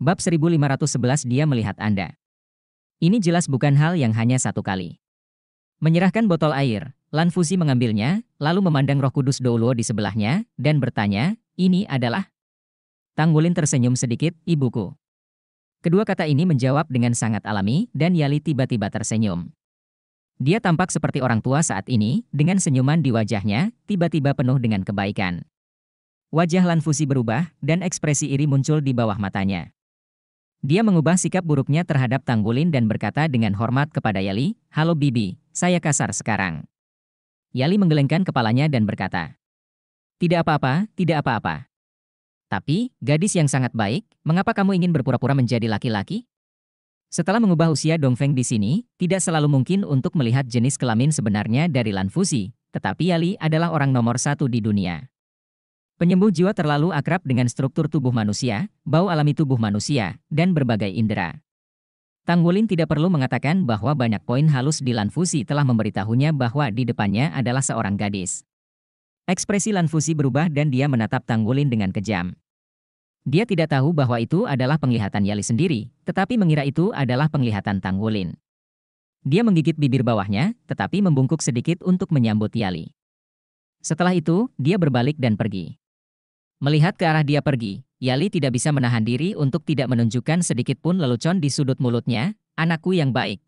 Bab 1511 dia melihat Anda. Ini jelas bukan hal yang hanya satu kali. Menyerahkan botol air, Lanfusi mengambilnya, lalu memandang roh kudus Doulo di sebelahnya, dan bertanya, ini adalah? Tanggulin tersenyum sedikit, ibuku. Kedua kata ini menjawab dengan sangat alami, dan Yali tiba-tiba tersenyum. Dia tampak seperti orang tua saat ini, dengan senyuman di wajahnya, tiba-tiba penuh dengan kebaikan. Wajah Lanfusi berubah, dan ekspresi iri muncul di bawah matanya. Dia mengubah sikap buruknya terhadap Tanggulin dan berkata dengan hormat kepada Yali, Halo Bibi, saya kasar sekarang. Yali menggelengkan kepalanya dan berkata, Tidak apa-apa, tidak apa-apa. Tapi, gadis yang sangat baik, mengapa kamu ingin berpura-pura menjadi laki-laki? Setelah mengubah usia Dong Feng di sini, tidak selalu mungkin untuk melihat jenis kelamin sebenarnya dari Lan Fusi, tetapi Yali adalah orang nomor satu di dunia. Penyembuh jiwa terlalu akrab dengan struktur tubuh manusia, bau alami tubuh manusia, dan berbagai indera. Tang Wulin tidak perlu mengatakan bahwa banyak poin halus di Lanfusi telah memberitahunya bahwa di depannya adalah seorang gadis. Ekspresi Lanfusi berubah dan dia menatap Tang Wulin dengan kejam. Dia tidak tahu bahwa itu adalah penglihatan Yali sendiri, tetapi mengira itu adalah penglihatan Tang Wulin. Dia menggigit bibir bawahnya, tetapi membungkuk sedikit untuk menyambut Yali. Setelah itu, dia berbalik dan pergi. Melihat ke arah dia pergi, Yali tidak bisa menahan diri untuk tidak menunjukkan sedikit pun lelucon di sudut mulutnya, anakku yang baik.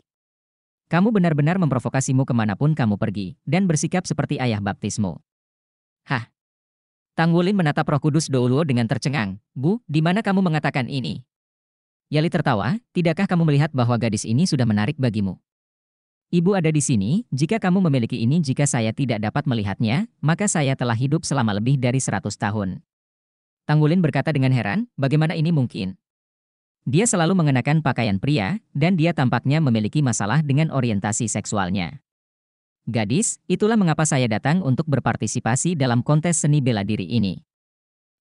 Kamu benar-benar memprovokasimu kemanapun kamu pergi, dan bersikap seperti ayah baptismu. Hah. Tang Wulin menatap roh kudus Douluo dengan tercengang. Bu, di mana kamu mengatakan ini? Yali tertawa, tidakkah kamu melihat bahwa gadis ini sudah menarik bagimu? Ibu ada di sini, jika kamu memiliki ini jika saya tidak dapat melihatnya, maka saya telah hidup selama lebih dari 100 tahun. Tanggulin berkata dengan heran, bagaimana ini mungkin? Dia selalu mengenakan pakaian pria, dan dia tampaknya memiliki masalah dengan orientasi seksualnya. Gadis, itulah mengapa saya datang untuk berpartisipasi dalam kontes seni bela diri ini.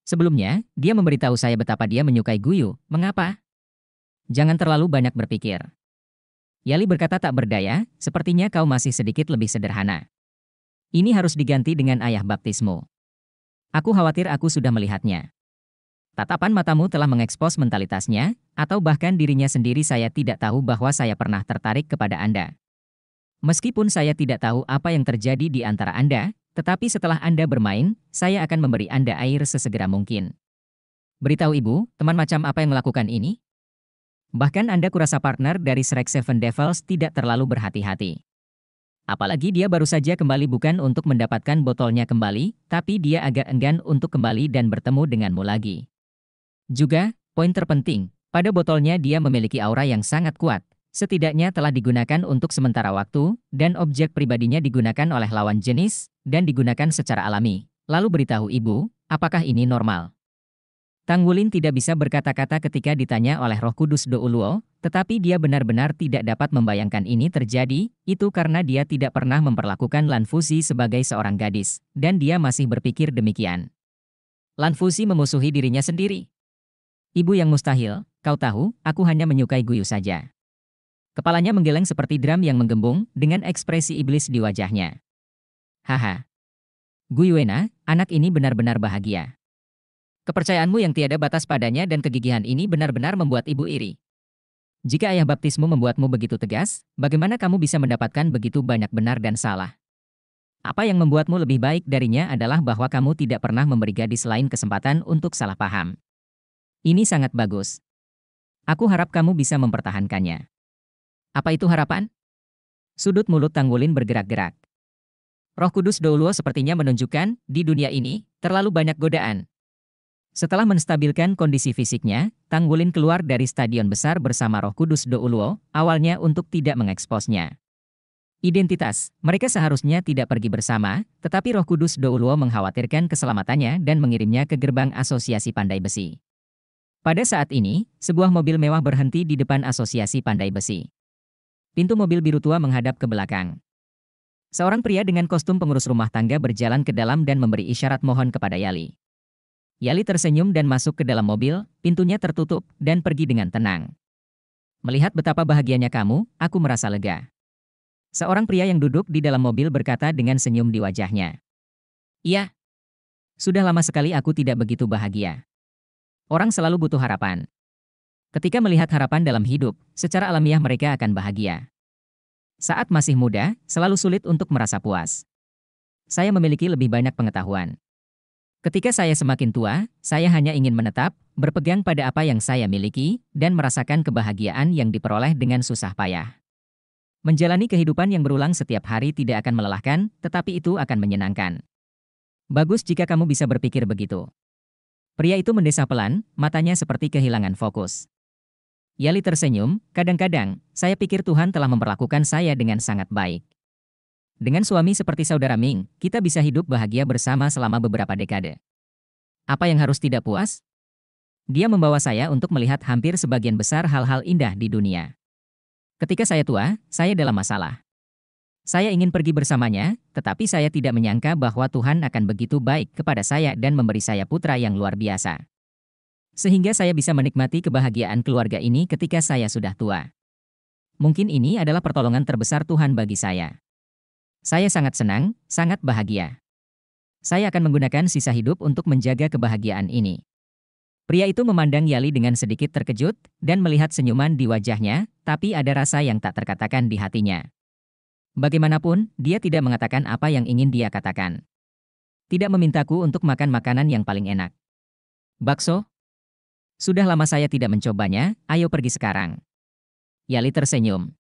Sebelumnya, dia memberitahu saya betapa dia menyukai Guyu. Mengapa? Jangan terlalu banyak berpikir. Yali berkata tak berdaya, sepertinya kau masih sedikit lebih sederhana. Ini harus diganti dengan ayah baptismu. Aku khawatir aku sudah melihatnya. Tatapan matamu telah mengekspos mentalitasnya, atau bahkan dirinya sendiri saya tidak tahu bahwa saya pernah tertarik kepada Anda. Meskipun saya tidak tahu apa yang terjadi di antara Anda, tetapi setelah Anda bermain, saya akan memberi Anda air sesegera mungkin. Beritahu ibu, teman macam apa yang melakukan ini? Bahkan Anda kurasa partner dari Shrek Seven Devils tidak terlalu berhati-hati. Apalagi dia baru saja kembali bukan untuk mendapatkan botolnya kembali, tapi dia agak enggan untuk kembali dan bertemu denganmu lagi. Juga, poin terpenting, pada botolnya dia memiliki aura yang sangat kuat, setidaknya telah digunakan untuk sementara waktu, dan objek pribadinya digunakan oleh lawan jenis, dan digunakan secara alami. Lalu beritahu ibu, apakah ini normal? Tanggulin tidak bisa berkata-kata ketika ditanya oleh Roh Kudus Douluo, tetapi dia benar-benar tidak dapat membayangkan ini terjadi, itu karena dia tidak pernah memperlakukan Lan Lanfusi sebagai seorang gadis, dan dia masih berpikir demikian. Lan Lanfusi memusuhi dirinya sendiri. Ibu yang mustahil, kau tahu, aku hanya menyukai Guyu saja. Kepalanya menggeleng seperti drum yang menggembung, dengan ekspresi iblis di wajahnya. Haha. Guyuena, anak ini benar-benar bahagia. Kepercayaanmu yang tiada batas padanya dan kegigihan ini benar-benar membuat ibu iri. Jika ayah baptismu membuatmu begitu tegas, bagaimana kamu bisa mendapatkan begitu banyak benar dan salah? Apa yang membuatmu lebih baik darinya adalah bahwa kamu tidak pernah memberi gadis lain kesempatan untuk salah paham. Ini sangat bagus. Aku harap kamu bisa mempertahankannya. Apa itu harapan? Sudut mulut Tanggulin bergerak-gerak. Roh Kudus Douluo sepertinya menunjukkan, di dunia ini, terlalu banyak godaan, setelah menstabilkan kondisi fisiknya, Tang Wulin keluar dari stadion besar bersama Roh Kudus Do Uluo, awalnya untuk tidak mengeksposnya. Identitas, mereka seharusnya tidak pergi bersama, tetapi Roh Kudus Do Uluo mengkhawatirkan keselamatannya dan mengirimnya ke gerbang Asosiasi Pandai Besi. Pada saat ini, sebuah mobil mewah berhenti di depan Asosiasi Pandai Besi. Pintu mobil biru tua menghadap ke belakang. Seorang pria dengan kostum pengurus rumah tangga berjalan ke dalam dan memberi isyarat mohon kepada Yali. Yali tersenyum dan masuk ke dalam mobil, pintunya tertutup, dan pergi dengan tenang. Melihat betapa bahagianya kamu, aku merasa lega. Seorang pria yang duduk di dalam mobil berkata dengan senyum di wajahnya. Iya. Sudah lama sekali aku tidak begitu bahagia. Orang selalu butuh harapan. Ketika melihat harapan dalam hidup, secara alamiah mereka akan bahagia. Saat masih muda, selalu sulit untuk merasa puas. Saya memiliki lebih banyak pengetahuan. Ketika saya semakin tua, saya hanya ingin menetap, berpegang pada apa yang saya miliki, dan merasakan kebahagiaan yang diperoleh dengan susah payah. Menjalani kehidupan yang berulang setiap hari tidak akan melelahkan, tetapi itu akan menyenangkan. Bagus jika kamu bisa berpikir begitu. Pria itu mendesah pelan, matanya seperti kehilangan fokus. Yali tersenyum, kadang-kadang, saya pikir Tuhan telah memperlakukan saya dengan sangat baik. Dengan suami seperti saudara Ming, kita bisa hidup bahagia bersama selama beberapa dekade. Apa yang harus tidak puas? Dia membawa saya untuk melihat hampir sebagian besar hal-hal indah di dunia. Ketika saya tua, saya dalam masalah. Saya ingin pergi bersamanya, tetapi saya tidak menyangka bahwa Tuhan akan begitu baik kepada saya dan memberi saya putra yang luar biasa. Sehingga saya bisa menikmati kebahagiaan keluarga ini ketika saya sudah tua. Mungkin ini adalah pertolongan terbesar Tuhan bagi saya. Saya sangat senang, sangat bahagia. Saya akan menggunakan sisa hidup untuk menjaga kebahagiaan ini. Pria itu memandang Yali dengan sedikit terkejut dan melihat senyuman di wajahnya, tapi ada rasa yang tak terkatakan di hatinya. Bagaimanapun, dia tidak mengatakan apa yang ingin dia katakan. Tidak memintaku untuk makan makanan yang paling enak. Bakso? Sudah lama saya tidak mencobanya, ayo pergi sekarang. Yali tersenyum.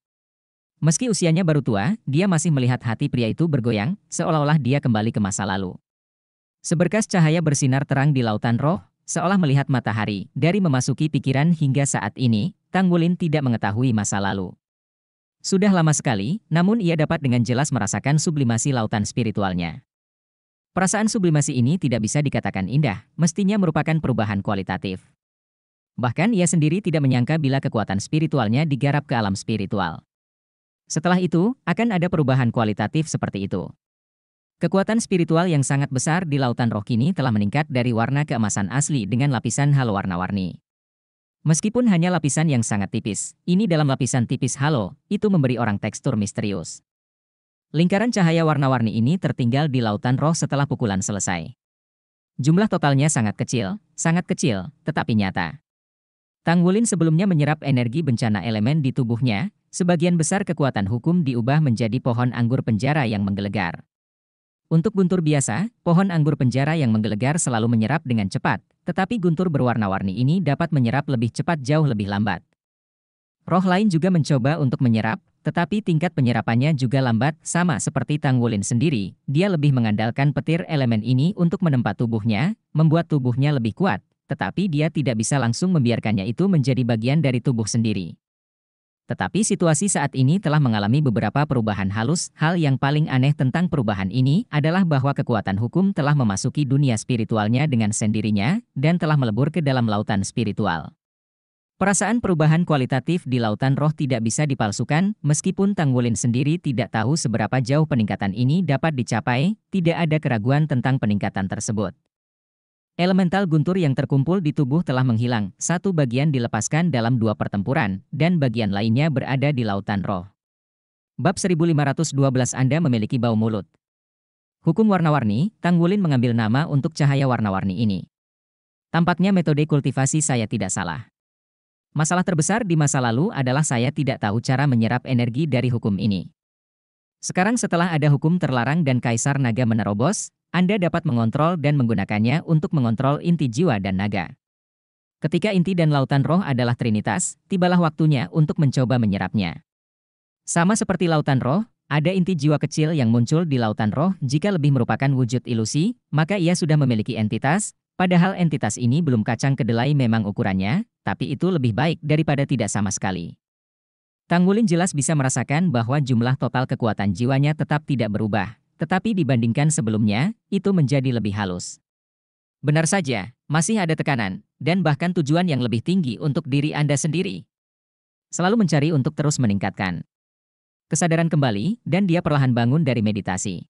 Meski usianya baru tua, dia masih melihat hati pria itu bergoyang, seolah-olah dia kembali ke masa lalu. Seberkas cahaya bersinar terang di lautan roh, seolah melihat matahari. Dari memasuki pikiran hingga saat ini, Tang Wulin tidak mengetahui masa lalu. Sudah lama sekali, namun ia dapat dengan jelas merasakan sublimasi lautan spiritualnya. Perasaan sublimasi ini tidak bisa dikatakan indah, mestinya merupakan perubahan kualitatif. Bahkan ia sendiri tidak menyangka bila kekuatan spiritualnya digarap ke alam spiritual. Setelah itu, akan ada perubahan kualitatif seperti itu. Kekuatan spiritual yang sangat besar di lautan roh kini telah meningkat dari warna keemasan asli dengan lapisan halo warna-warni. Meskipun hanya lapisan yang sangat tipis, ini dalam lapisan tipis halo, itu memberi orang tekstur misterius. Lingkaran cahaya warna-warni ini tertinggal di lautan roh setelah pukulan selesai. Jumlah totalnya sangat kecil, sangat kecil, tetapi nyata. Tang Wulin sebelumnya menyerap energi bencana elemen di tubuhnya, Sebagian besar kekuatan hukum diubah menjadi pohon anggur penjara yang menggelegar. Untuk guntur biasa, pohon anggur penjara yang menggelegar selalu menyerap dengan cepat, tetapi guntur berwarna-warni ini dapat menyerap lebih cepat jauh lebih lambat. Roh lain juga mencoba untuk menyerap, tetapi tingkat penyerapannya juga lambat, sama seperti Tang Wulin sendiri. Dia lebih mengandalkan petir elemen ini untuk menempat tubuhnya, membuat tubuhnya lebih kuat, tetapi dia tidak bisa langsung membiarkannya itu menjadi bagian dari tubuh sendiri. Tetapi situasi saat ini telah mengalami beberapa perubahan halus. Hal yang paling aneh tentang perubahan ini adalah bahwa kekuatan hukum telah memasuki dunia spiritualnya dengan sendirinya dan telah melebur ke dalam lautan spiritual. Perasaan perubahan kualitatif di lautan roh tidak bisa dipalsukan, meskipun Tanggulin sendiri tidak tahu seberapa jauh peningkatan ini dapat dicapai, tidak ada keraguan tentang peningkatan tersebut. Elemental guntur yang terkumpul di tubuh telah menghilang, satu bagian dilepaskan dalam dua pertempuran, dan bagian lainnya berada di lautan roh. Bab 1512 Anda memiliki bau mulut. Hukum warna-warni, Tang Wulin mengambil nama untuk cahaya warna-warni ini. Tampaknya metode kultivasi saya tidak salah. Masalah terbesar di masa lalu adalah saya tidak tahu cara menyerap energi dari hukum ini. Sekarang setelah ada hukum terlarang dan kaisar naga menerobos, anda dapat mengontrol dan menggunakannya untuk mengontrol inti jiwa dan naga. Ketika inti dan lautan roh adalah trinitas, tibalah waktunya untuk mencoba menyerapnya. Sama seperti lautan roh, ada inti jiwa kecil yang muncul di lautan roh jika lebih merupakan wujud ilusi, maka ia sudah memiliki entitas, padahal entitas ini belum kacang kedelai memang ukurannya, tapi itu lebih baik daripada tidak sama sekali. Tanggulin jelas bisa merasakan bahwa jumlah total kekuatan jiwanya tetap tidak berubah, tetapi dibandingkan sebelumnya, itu menjadi lebih halus. Benar saja, masih ada tekanan, dan bahkan tujuan yang lebih tinggi untuk diri Anda sendiri. Selalu mencari untuk terus meningkatkan kesadaran kembali, dan dia perlahan bangun dari meditasi.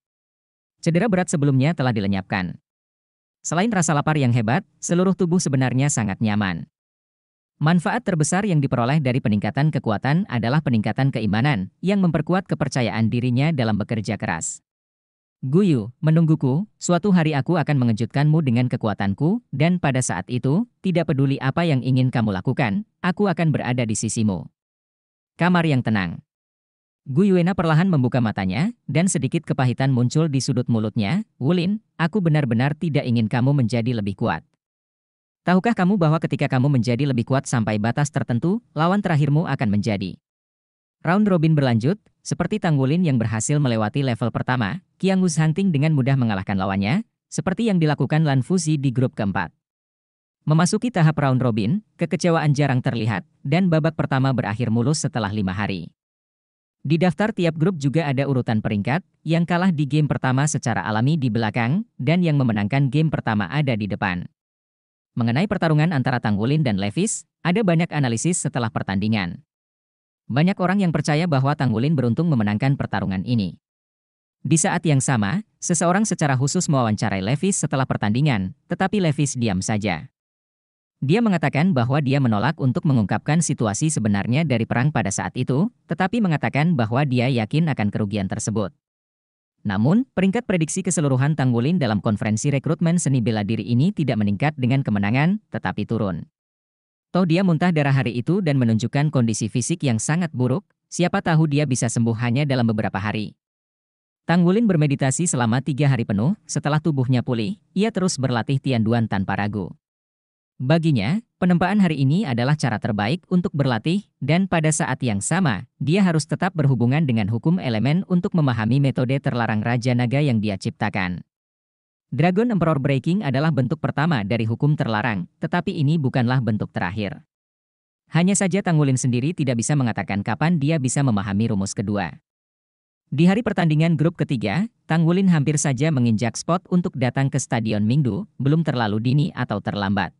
Cedera berat sebelumnya telah dilenyapkan. Selain rasa lapar yang hebat, seluruh tubuh sebenarnya sangat nyaman. Manfaat terbesar yang diperoleh dari peningkatan kekuatan adalah peningkatan keimanan, yang memperkuat kepercayaan dirinya dalam bekerja keras. Guyu, menungguku, suatu hari aku akan mengejutkanmu dengan kekuatanku, dan pada saat itu, tidak peduli apa yang ingin kamu lakukan, aku akan berada di sisimu. Kamar yang tenang. Guyuena perlahan membuka matanya, dan sedikit kepahitan muncul di sudut mulutnya, Wulin, aku benar-benar tidak ingin kamu menjadi lebih kuat. Tahukah kamu bahwa ketika kamu menjadi lebih kuat sampai batas tertentu, lawan terakhirmu akan menjadi Round robin berlanjut, seperti Tanggulin yang berhasil melewati level pertama, Qiang Hunting dengan mudah mengalahkan lawannya, seperti yang dilakukan Lan Fuzi di grup keempat. Memasuki tahap round robin, kekecewaan jarang terlihat, dan babak pertama berakhir mulus setelah lima hari. Di daftar tiap grup juga ada urutan peringkat, yang kalah di game pertama secara alami di belakang, dan yang memenangkan game pertama ada di depan. Mengenai pertarungan antara Tanggulin dan Levis, ada banyak analisis setelah pertandingan. Banyak orang yang percaya bahwa Tang Wulin beruntung memenangkan pertarungan ini. Di saat yang sama, seseorang secara khusus mewawancarai Levis setelah pertandingan, tetapi Levis diam saja. Dia mengatakan bahwa dia menolak untuk mengungkapkan situasi sebenarnya dari perang pada saat itu, tetapi mengatakan bahwa dia yakin akan kerugian tersebut. Namun, peringkat prediksi keseluruhan Tang Wulin dalam konferensi rekrutmen seni bela diri ini tidak meningkat dengan kemenangan, tetapi turun. Toh dia muntah darah hari itu dan menunjukkan kondisi fisik yang sangat buruk, siapa tahu dia bisa sembuh hanya dalam beberapa hari. Tang Wulin bermeditasi selama tiga hari penuh, setelah tubuhnya pulih, ia terus berlatih Tian Duan tanpa ragu. Baginya, penempaan hari ini adalah cara terbaik untuk berlatih, dan pada saat yang sama, dia harus tetap berhubungan dengan hukum elemen untuk memahami metode terlarang Raja Naga yang dia ciptakan. Dragon Emperor Breaking adalah bentuk pertama dari hukum terlarang, tetapi ini bukanlah bentuk terakhir. Hanya saja Tangulin sendiri tidak bisa mengatakan kapan dia bisa memahami rumus kedua. Di hari pertandingan grup ketiga, Tangulin hampir saja menginjak spot untuk datang ke Stadion Mingdu, belum terlalu dini atau terlambat.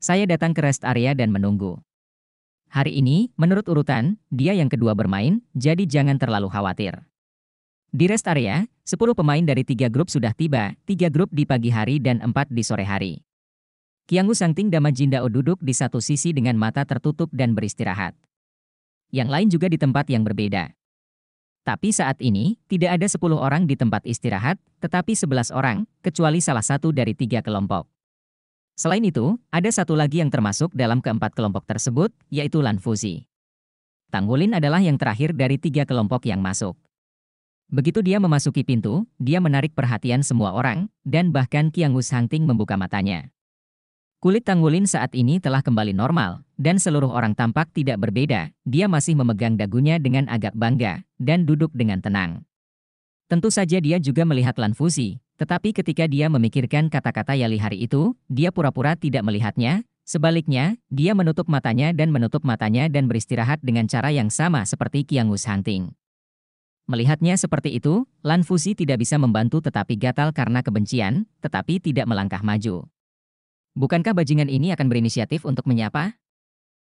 Saya datang ke rest area dan menunggu. Hari ini, menurut urutan, dia yang kedua bermain, jadi jangan terlalu khawatir. Di rest area, 10 pemain dari tiga grup sudah tiba, tiga grup di pagi hari dan empat di sore hari. Kianggu Sangting Jindao duduk di satu sisi dengan mata tertutup dan beristirahat. Yang lain juga di tempat yang berbeda. Tapi saat ini, tidak ada 10 orang di tempat istirahat, tetapi 11 orang, kecuali salah satu dari tiga kelompok. Selain itu, ada satu lagi yang termasuk dalam keempat kelompok tersebut, yaitu Lan Fuzi. Tanggulin adalah yang terakhir dari tiga kelompok yang masuk. Begitu dia memasuki pintu, dia menarik perhatian semua orang, dan bahkan Kiang Us Hangting membuka matanya. Kulit Wulin saat ini telah kembali normal, dan seluruh orang tampak tidak berbeda. Dia masih memegang dagunya dengan agak bangga, dan duduk dengan tenang. Tentu saja dia juga melihat Lan Fusi, tetapi ketika dia memikirkan kata-kata Yali hari itu, dia pura-pura tidak melihatnya. Sebaliknya, dia menutup matanya dan menutup matanya dan beristirahat dengan cara yang sama seperti Kiangus Hunting. Melihatnya seperti itu, Lan Fusi tidak bisa membantu tetapi gatal karena kebencian, tetapi tidak melangkah maju. Bukankah bajingan ini akan berinisiatif untuk menyapa?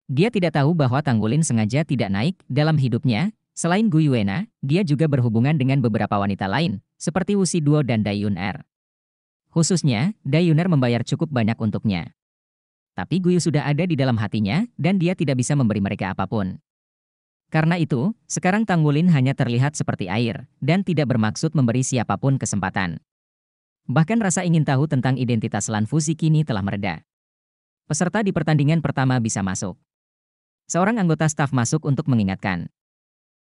Dia tidak tahu bahwa Tanggulin sengaja tidak naik dalam hidupnya, selain Yuena, dia juga berhubungan dengan beberapa wanita lain, seperti Wu Duo dan Dayun Er. Khususnya, Er membayar cukup banyak untuknya. Tapi Guyu sudah ada di dalam hatinya, dan dia tidak bisa memberi mereka apapun. Karena itu, sekarang Tanggulin hanya terlihat seperti air, dan tidak bermaksud memberi siapapun kesempatan. Bahkan rasa ingin tahu tentang identitas Lan Fuzi kini telah mereda. Peserta di pertandingan pertama bisa masuk. Seorang anggota staf masuk untuk mengingatkan.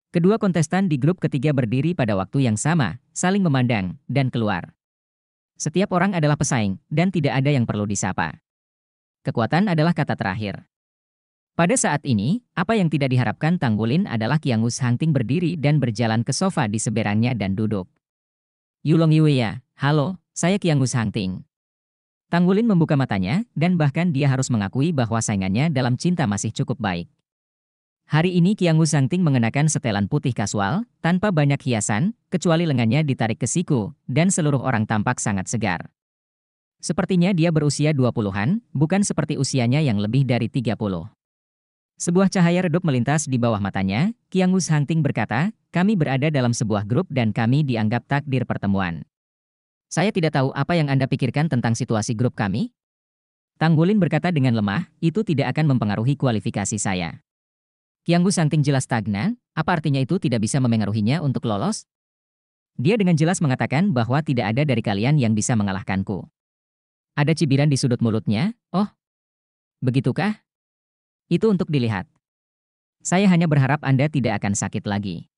Kedua kontestan di grup ketiga berdiri pada waktu yang sama, saling memandang, dan keluar. Setiap orang adalah pesaing, dan tidak ada yang perlu disapa. Kekuatan adalah kata terakhir. Pada saat ini, apa yang tidak diharapkan Tanggulin adalah Kiangus Hangting berdiri dan berjalan ke sofa di seberangnya dan duduk. Yulong Yuya, halo, saya Kiangus Hangting. Tanggulin membuka matanya, dan bahkan dia harus mengakui bahwa saingannya dalam cinta masih cukup baik. Hari ini Kiangus Hangting mengenakan setelan putih kasual, tanpa banyak hiasan, kecuali lengannya ditarik ke siku, dan seluruh orang tampak sangat segar. Sepertinya dia berusia 20-an, bukan seperti usianya yang lebih dari 30. Sebuah cahaya redup melintas di bawah matanya, Kiang Wu Hunting berkata, kami berada dalam sebuah grup dan kami dianggap takdir pertemuan. Saya tidak tahu apa yang Anda pikirkan tentang situasi grup kami. Tanggulin berkata dengan lemah, itu tidak akan mempengaruhi kualifikasi saya. Kiang Wu Hunting jelas stagnan, apa artinya itu tidak bisa memengaruhinya untuk lolos? Dia dengan jelas mengatakan bahwa tidak ada dari kalian yang bisa mengalahkanku. Ada cibiran di sudut mulutnya, oh. Begitukah? Itu untuk dilihat. Saya hanya berharap Anda tidak akan sakit lagi.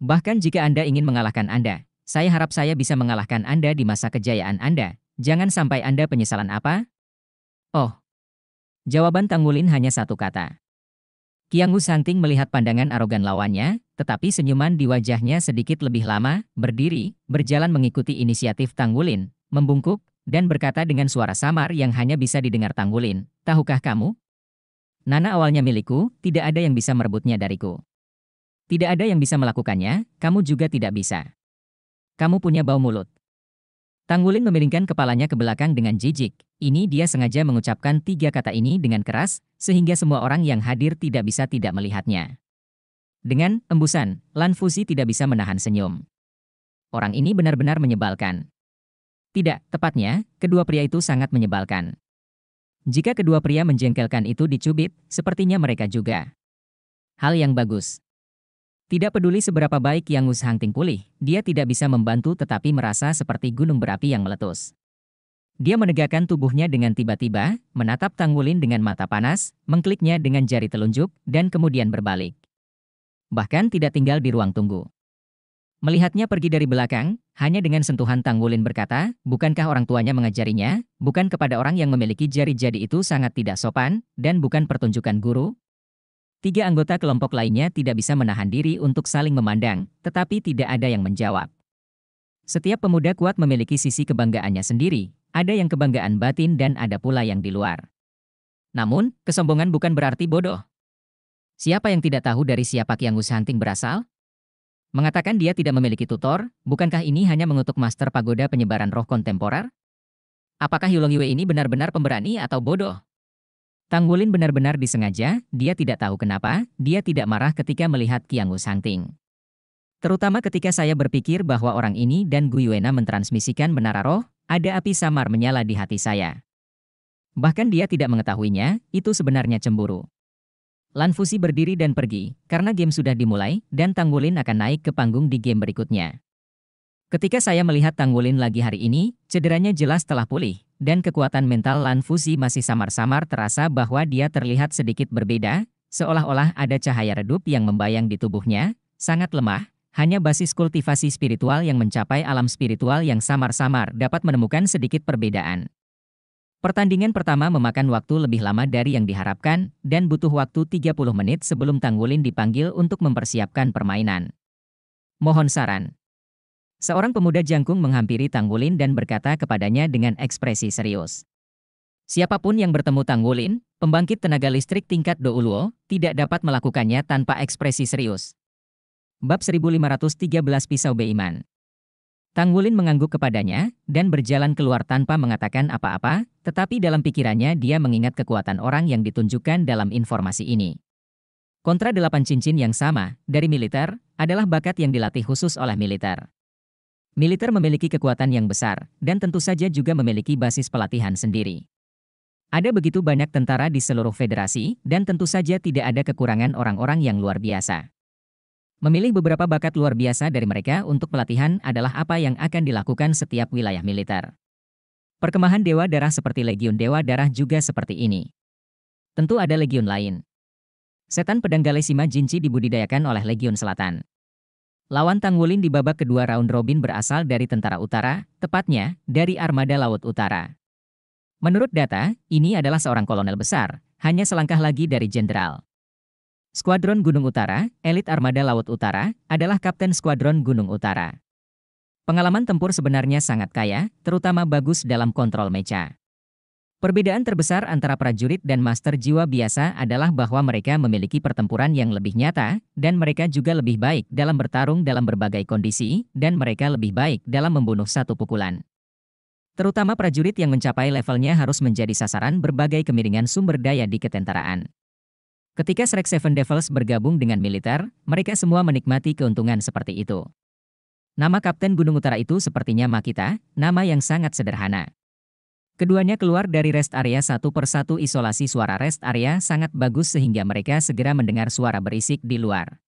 Bahkan jika Anda ingin mengalahkan Anda, saya harap saya bisa mengalahkan Anda di masa kejayaan Anda. Jangan sampai Anda penyesalan apa? Oh. Jawaban Tangulin hanya satu kata. Kiang Santing melihat pandangan arogan lawannya, tetapi senyuman di wajahnya sedikit lebih lama, berdiri, berjalan mengikuti inisiatif Tangulin, membungkuk, dan berkata dengan suara samar yang hanya bisa didengar Tangulin, tahukah kamu, Nana awalnya milikku, tidak ada yang bisa merebutnya dariku. Tidak ada yang bisa melakukannya, kamu juga tidak bisa. Kamu punya bau mulut. Tang Tanggulin memiringkan kepalanya ke belakang dengan jijik. Ini dia sengaja mengucapkan tiga kata ini dengan keras, sehingga semua orang yang hadir tidak bisa tidak melihatnya. Dengan embusan, Lan Fusi tidak bisa menahan senyum. Orang ini benar-benar menyebalkan. Tidak, tepatnya, kedua pria itu sangat menyebalkan. Jika kedua pria menjengkelkan itu dicubit, sepertinya mereka juga. Hal yang bagus. Tidak peduli seberapa baik Yang Us Ting pulih, dia tidak bisa membantu tetapi merasa seperti gunung berapi yang meletus. Dia menegakkan tubuhnya dengan tiba-tiba, menatap Tang Wulin dengan mata panas, mengkliknya dengan jari telunjuk, dan kemudian berbalik. Bahkan tidak tinggal di ruang tunggu. Melihatnya pergi dari belakang, hanya dengan sentuhan Tang Wulin berkata, bukankah orang tuanya mengajarinya, bukan kepada orang yang memiliki jari jadi itu sangat tidak sopan, dan bukan pertunjukan guru? Tiga anggota kelompok lainnya tidak bisa menahan diri untuk saling memandang, tetapi tidak ada yang menjawab. Setiap pemuda kuat memiliki sisi kebanggaannya sendiri, ada yang kebanggaan batin dan ada pula yang di luar. Namun, kesombongan bukan berarti bodoh. Siapa yang tidak tahu dari siapa Kiangus Hanting berasal? Mengatakan dia tidak memiliki tutor, bukankah ini hanya mengutuk master pagoda penyebaran roh kontemporer? Apakah Yulong Yue ini benar-benar pemberani atau bodoh? Tang Wulin benar-benar disengaja, dia tidak tahu kenapa, dia tidak marah ketika melihat Qiang Sangting. Terutama ketika saya berpikir bahwa orang ini dan Yuena mentransmisikan menara roh, ada api samar menyala di hati saya. Bahkan dia tidak mengetahuinya, itu sebenarnya cemburu. Lan Fusi berdiri dan pergi, karena game sudah dimulai, dan Tang Wulin akan naik ke panggung di game berikutnya. Ketika saya melihat Tang Wulin lagi hari ini, cederanya jelas telah pulih, dan kekuatan mental Lan Fusi masih samar-samar terasa bahwa dia terlihat sedikit berbeda, seolah-olah ada cahaya redup yang membayang di tubuhnya, sangat lemah, hanya basis kultivasi spiritual yang mencapai alam spiritual yang samar-samar dapat menemukan sedikit perbedaan. Pertandingan pertama memakan waktu lebih lama dari yang diharapkan dan butuh waktu 30 menit sebelum Tanggulin dipanggil untuk mempersiapkan permainan. Mohon saran. Seorang pemuda jangkung menghampiri Tanggulin dan berkata kepadanya dengan ekspresi serius. Siapapun yang bertemu Tanggulin, pembangkit tenaga listrik tingkat Douluo, tidak dapat melakukannya tanpa ekspresi serius. Bab 1513 Pisau Beiman Tang Wulin mengangguk kepadanya dan berjalan keluar tanpa mengatakan apa-apa, tetapi dalam pikirannya dia mengingat kekuatan orang yang ditunjukkan dalam informasi ini. Kontra delapan cincin yang sama dari militer adalah bakat yang dilatih khusus oleh militer. Militer memiliki kekuatan yang besar dan tentu saja juga memiliki basis pelatihan sendiri. Ada begitu banyak tentara di seluruh federasi dan tentu saja tidak ada kekurangan orang-orang yang luar biasa. Memilih beberapa bakat luar biasa dari mereka untuk pelatihan adalah apa yang akan dilakukan setiap wilayah militer. Perkemahan Dewa Darah seperti Legiun Dewa Darah juga seperti ini. Tentu ada legiun lain. Setan pedang Galesima Jinci dibudidayakan oleh Legiun Selatan. Lawan Tangwulin di babak kedua round robin berasal dari tentara utara, tepatnya dari armada laut utara. Menurut data, ini adalah seorang kolonel besar, hanya selangkah lagi dari jenderal. Skuadron Gunung Utara, elit armada Laut Utara, adalah Kapten Skuadron Gunung Utara. Pengalaman tempur sebenarnya sangat kaya, terutama bagus dalam kontrol mecha. Perbedaan terbesar antara prajurit dan master jiwa biasa adalah bahwa mereka memiliki pertempuran yang lebih nyata, dan mereka juga lebih baik dalam bertarung dalam berbagai kondisi, dan mereka lebih baik dalam membunuh satu pukulan. Terutama prajurit yang mencapai levelnya harus menjadi sasaran berbagai kemiringan sumber daya di ketentaraan. Ketika Shrek Seven Devils bergabung dengan militer, mereka semua menikmati keuntungan seperti itu. Nama Kapten Gunung Utara itu sepertinya Makita, nama yang sangat sederhana. Keduanya keluar dari rest area satu persatu isolasi suara rest area sangat bagus sehingga mereka segera mendengar suara berisik di luar.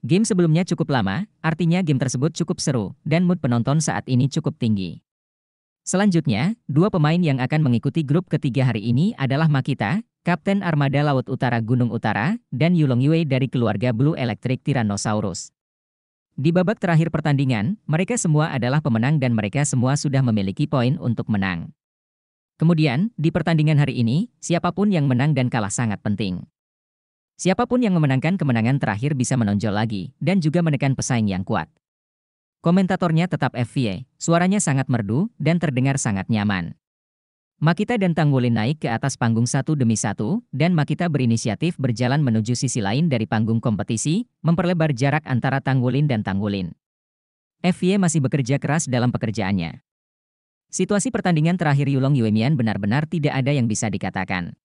Game sebelumnya cukup lama, artinya game tersebut cukup seru, dan mood penonton saat ini cukup tinggi. Selanjutnya, dua pemain yang akan mengikuti grup ketiga hari ini adalah Makita, Kapten Armada Laut Utara Gunung Utara, dan Yulong Yue dari keluarga Blue Electric Tyrannosaurus. Di babak terakhir pertandingan, mereka semua adalah pemenang dan mereka semua sudah memiliki poin untuk menang. Kemudian, di pertandingan hari ini, siapapun yang menang dan kalah sangat penting. Siapapun yang memenangkan kemenangan terakhir bisa menonjol lagi, dan juga menekan pesaing yang kuat. Komentatornya tetap FVA, suaranya sangat merdu, dan terdengar sangat nyaman. Makita dan Tanggulin naik ke atas panggung satu demi satu, dan Makita berinisiatif berjalan menuju sisi lain dari panggung kompetisi, memperlebar jarak antara Tanggulin dan Tanggulin. FY masih bekerja keras dalam pekerjaannya. Situasi pertandingan terakhir Yulong Yuemian benar-benar tidak ada yang bisa dikatakan.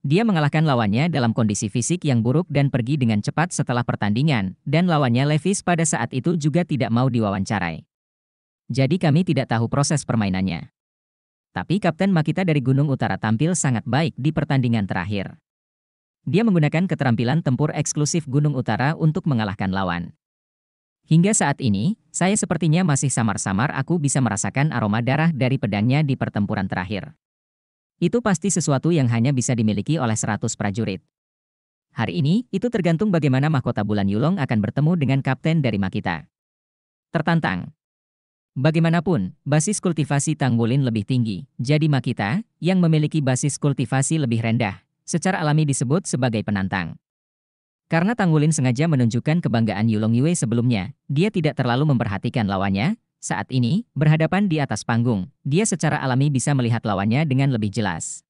Dia mengalahkan lawannya dalam kondisi fisik yang buruk dan pergi dengan cepat setelah pertandingan, dan lawannya Levis pada saat itu juga tidak mau diwawancarai. Jadi kami tidak tahu proses permainannya. Tapi Kapten Makita dari Gunung Utara tampil sangat baik di pertandingan terakhir. Dia menggunakan keterampilan tempur eksklusif Gunung Utara untuk mengalahkan lawan. Hingga saat ini, saya sepertinya masih samar-samar aku bisa merasakan aroma darah dari pedangnya di pertempuran terakhir. Itu pasti sesuatu yang hanya bisa dimiliki oleh 100 prajurit. Hari ini, itu tergantung bagaimana mahkota bulan Yulong akan bertemu dengan kapten dari Makita. Tertantang. Bagaimanapun, basis kultivasi tanggulin lebih tinggi, jadi makita, yang memiliki basis kultivasi lebih rendah, secara alami disebut sebagai penantang. Karena tanggulin sengaja menunjukkan kebanggaan Yulong Yue sebelumnya, dia tidak terlalu memperhatikan lawannya, saat ini, berhadapan di atas panggung, dia secara alami bisa melihat lawannya dengan lebih jelas.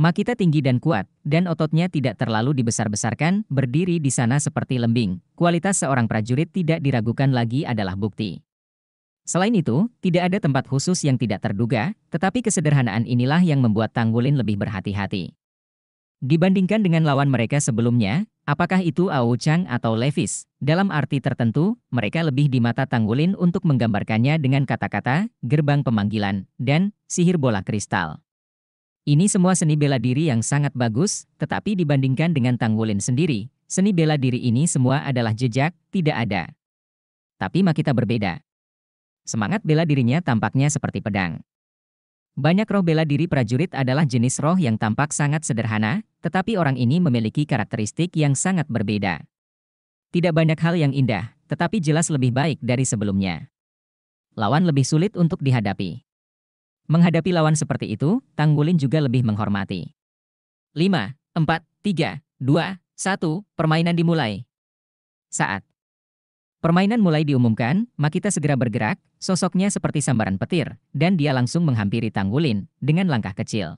Makita tinggi dan kuat, dan ototnya tidak terlalu dibesar-besarkan, berdiri di sana seperti lembing. Kualitas seorang prajurit tidak diragukan lagi adalah bukti. Selain itu, tidak ada tempat khusus yang tidak terduga, tetapi kesederhanaan inilah yang membuat Tang Wulin lebih berhati-hati. Dibandingkan dengan lawan mereka sebelumnya, apakah itu Ao Chang atau Levis, dalam arti tertentu, mereka lebih di mata Tang Wulin untuk menggambarkannya dengan kata-kata, gerbang pemanggilan, dan sihir bola kristal. Ini semua seni bela diri yang sangat bagus, tetapi dibandingkan dengan Tang Wulin sendiri, seni bela diri ini semua adalah jejak, tidak ada. Tapi Makita berbeda. Semangat bela dirinya tampaknya seperti pedang. Banyak roh bela diri prajurit adalah jenis roh yang tampak sangat sederhana, tetapi orang ini memiliki karakteristik yang sangat berbeda. Tidak banyak hal yang indah, tetapi jelas lebih baik dari sebelumnya. Lawan lebih sulit untuk dihadapi. Menghadapi lawan seperti itu, Tanggulin juga lebih menghormati. 5, 4, 3, 2, 1, permainan dimulai. Saat Permainan mulai diumumkan, Makita segera bergerak, sosoknya seperti sambaran petir, dan dia langsung menghampiri Tang Wulin dengan langkah kecil.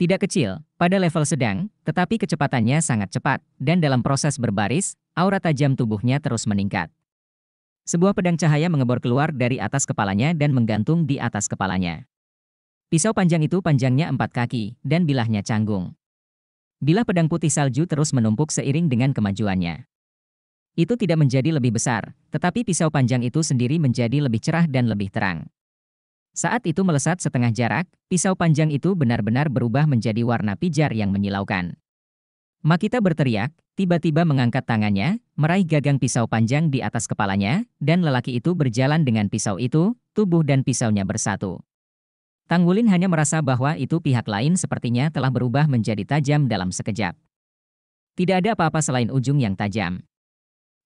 Tidak kecil, pada level sedang, tetapi kecepatannya sangat cepat, dan dalam proses berbaris, aura tajam tubuhnya terus meningkat. Sebuah pedang cahaya mengebor keluar dari atas kepalanya dan menggantung di atas kepalanya. Pisau panjang itu panjangnya empat kaki, dan bilahnya canggung. Bilah pedang putih salju terus menumpuk seiring dengan kemajuannya itu tidak menjadi lebih besar, tetapi pisau panjang itu sendiri menjadi lebih cerah dan lebih terang. Saat itu melesat setengah jarak, pisau panjang itu benar-benar berubah menjadi warna pijar yang menyilaukan. Makita berteriak, tiba-tiba mengangkat tangannya, meraih gagang pisau panjang di atas kepalanya, dan lelaki itu berjalan dengan pisau itu, tubuh dan pisaunya bersatu. Tang Wulin hanya merasa bahwa itu pihak lain sepertinya telah berubah menjadi tajam dalam sekejap. Tidak ada apa-apa selain ujung yang tajam.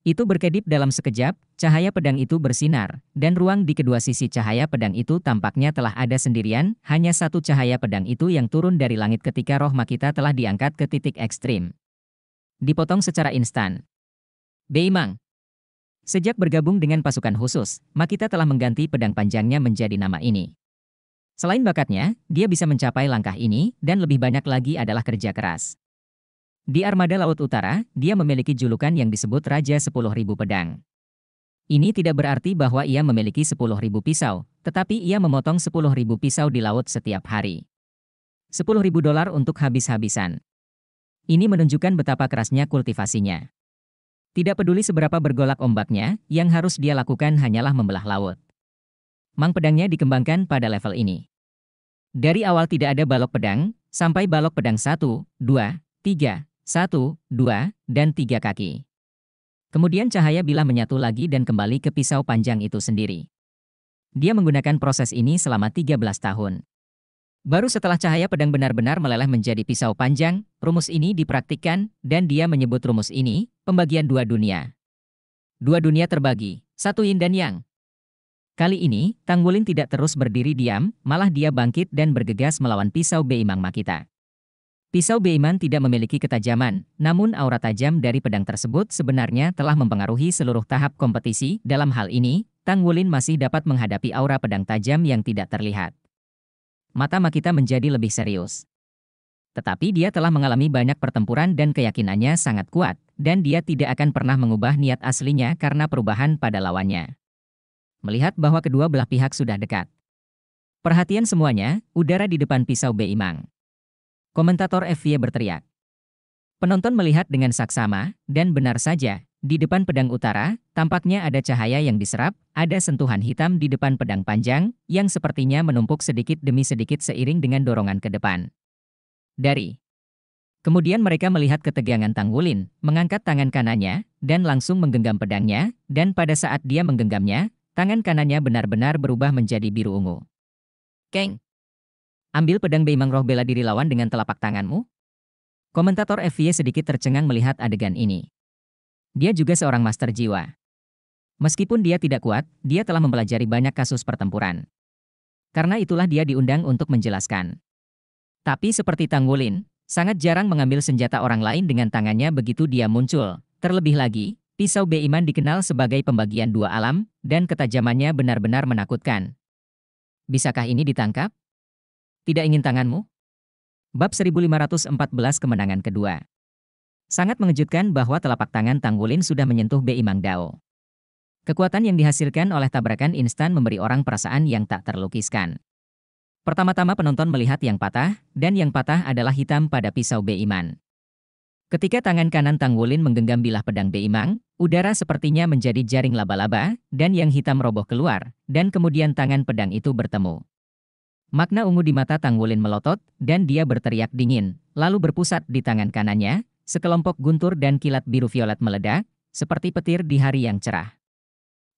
Itu berkedip dalam sekejap, cahaya pedang itu bersinar, dan ruang di kedua sisi cahaya pedang itu tampaknya telah ada sendirian, hanya satu cahaya pedang itu yang turun dari langit ketika roh Makita telah diangkat ke titik ekstrim. Dipotong secara instan. Beimang. Sejak bergabung dengan pasukan khusus, Makita telah mengganti pedang panjangnya menjadi nama ini. Selain bakatnya, dia bisa mencapai langkah ini, dan lebih banyak lagi adalah kerja keras. Di armada Laut Utara, dia memiliki julukan yang disebut Raja 10.000 Pedang. Ini tidak berarti bahwa ia memiliki 10.000 pisau, tetapi ia memotong 10.000 pisau di laut setiap hari. 10.000 dolar untuk habis-habisan. Ini menunjukkan betapa kerasnya kultivasinya. Tidak peduli seberapa bergolak ombaknya, yang harus dia lakukan hanyalah membelah laut. Mang pedangnya dikembangkan pada level ini. Dari awal tidak ada balok pedang, sampai balok pedang 1, 2, 3, satu, dua, dan tiga kaki. Kemudian cahaya bilah menyatu lagi dan kembali ke pisau panjang itu sendiri. Dia menggunakan proses ini selama 13 tahun. Baru setelah cahaya pedang benar-benar meleleh menjadi pisau panjang, rumus ini dipraktikkan, dan dia menyebut rumus ini, pembagian dua dunia. Dua dunia terbagi, satu yin dan yang. Kali ini, Tang Wulin tidak terus berdiri diam, malah dia bangkit dan bergegas melawan pisau Beimang Makita. Pisau Beiman tidak memiliki ketajaman, namun aura tajam dari pedang tersebut sebenarnya telah mempengaruhi seluruh tahap kompetisi. Dalam hal ini, Tang Wulin masih dapat menghadapi aura pedang tajam yang tidak terlihat. Mata Makita menjadi lebih serius. Tetapi dia telah mengalami banyak pertempuran dan keyakinannya sangat kuat, dan dia tidak akan pernah mengubah niat aslinya karena perubahan pada lawannya. Melihat bahwa kedua belah pihak sudah dekat. Perhatian semuanya, udara di depan pisau Beimang. Komentator FY berteriak. Penonton melihat dengan saksama, dan benar saja, di depan pedang utara, tampaknya ada cahaya yang diserap, ada sentuhan hitam di depan pedang panjang, yang sepertinya menumpuk sedikit demi sedikit seiring dengan dorongan ke depan. Dari. Kemudian mereka melihat ketegangan Tang Wulin, mengangkat tangan kanannya, dan langsung menggenggam pedangnya, dan pada saat dia menggenggamnya, tangan kanannya benar-benar berubah menjadi biru ungu. Keng! Ambil pedang Beimang Roh bela diri lawan dengan telapak tanganmu? Komentator FVY sedikit tercengang melihat adegan ini. Dia juga seorang master jiwa. Meskipun dia tidak kuat, dia telah mempelajari banyak kasus pertempuran. Karena itulah dia diundang untuk menjelaskan. Tapi seperti Tang Wulin, sangat jarang mengambil senjata orang lain dengan tangannya begitu dia muncul. Terlebih lagi, pisau Beiman dikenal sebagai pembagian dua alam, dan ketajamannya benar-benar menakutkan. Bisakah ini ditangkap? Tidak ingin tanganmu? Bab 1514 kemenangan kedua. Sangat mengejutkan bahwa telapak tangan Tanggulin sudah menyentuh Bei Dao. Kekuatan yang dihasilkan oleh tabrakan instan memberi orang perasaan yang tak terlukiskan. Pertama-tama penonton melihat yang patah, dan yang patah adalah hitam pada pisau Mang. Ketika tangan kanan Tanggulin menggenggam bilah pedang Mang, udara sepertinya menjadi jaring laba-laba, dan yang hitam roboh keluar, dan kemudian tangan pedang itu bertemu. Makna ungu di mata Tang Wulin melotot, dan dia berteriak dingin, lalu berpusat di tangan kanannya, sekelompok guntur dan kilat biru violet meledak, seperti petir di hari yang cerah.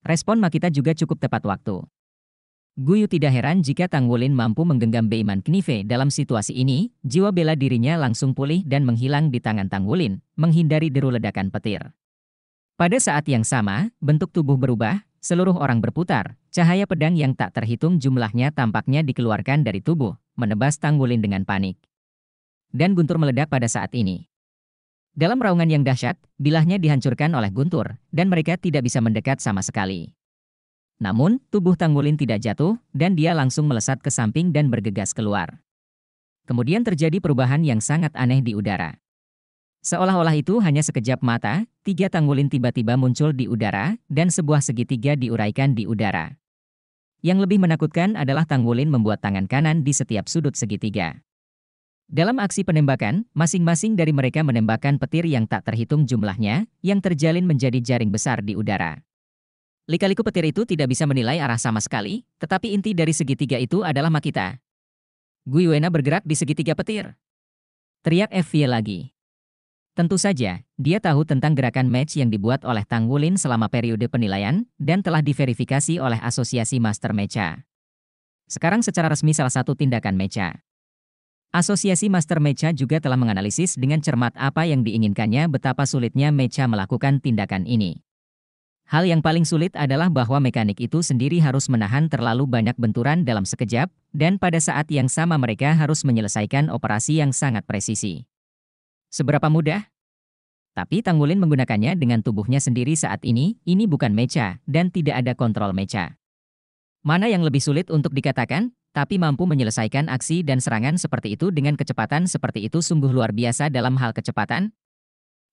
Respon Makita juga cukup tepat waktu. Guyu tidak heran jika Tang Wulin mampu menggenggam Beiman Knife dalam situasi ini, jiwa bela dirinya langsung pulih dan menghilang di tangan Tang Wulin, menghindari deru ledakan petir. Pada saat yang sama, bentuk tubuh berubah, Seluruh orang berputar, cahaya pedang yang tak terhitung jumlahnya tampaknya dikeluarkan dari tubuh, menebas Tang Wulin dengan panik. Dan Guntur meledak pada saat ini. Dalam raungan yang dahsyat, bilahnya dihancurkan oleh Guntur, dan mereka tidak bisa mendekat sama sekali. Namun, tubuh Tang Wulin tidak jatuh, dan dia langsung melesat ke samping dan bergegas keluar. Kemudian terjadi perubahan yang sangat aneh di udara. Seolah-olah itu hanya sekejap mata, tiga tanggulin tiba-tiba muncul di udara, dan sebuah segitiga diuraikan di udara. Yang lebih menakutkan adalah tanggulin membuat tangan kanan di setiap sudut segitiga. Dalam aksi penembakan, masing-masing dari mereka menembakkan petir yang tak terhitung jumlahnya, yang terjalin menjadi jaring besar di udara. Lika-liku petir itu tidak bisa menilai arah sama sekali, tetapi inti dari segitiga itu adalah Makita. Guiwena bergerak di segitiga petir. Teriak Evie lagi. Tentu saja, dia tahu tentang gerakan match yang dibuat oleh Tang Wulin selama periode penilaian dan telah diverifikasi oleh Asosiasi Master Mecha. Sekarang secara resmi salah satu tindakan Mecha. Asosiasi Master Mecha juga telah menganalisis dengan cermat apa yang diinginkannya betapa sulitnya Mecha melakukan tindakan ini. Hal yang paling sulit adalah bahwa mekanik itu sendiri harus menahan terlalu banyak benturan dalam sekejap, dan pada saat yang sama mereka harus menyelesaikan operasi yang sangat presisi. Seberapa mudah? Tapi Tanggulin menggunakannya dengan tubuhnya sendiri saat ini, ini bukan mecha, dan tidak ada kontrol mecha. Mana yang lebih sulit untuk dikatakan, tapi mampu menyelesaikan aksi dan serangan seperti itu dengan kecepatan seperti itu sungguh luar biasa dalam hal kecepatan.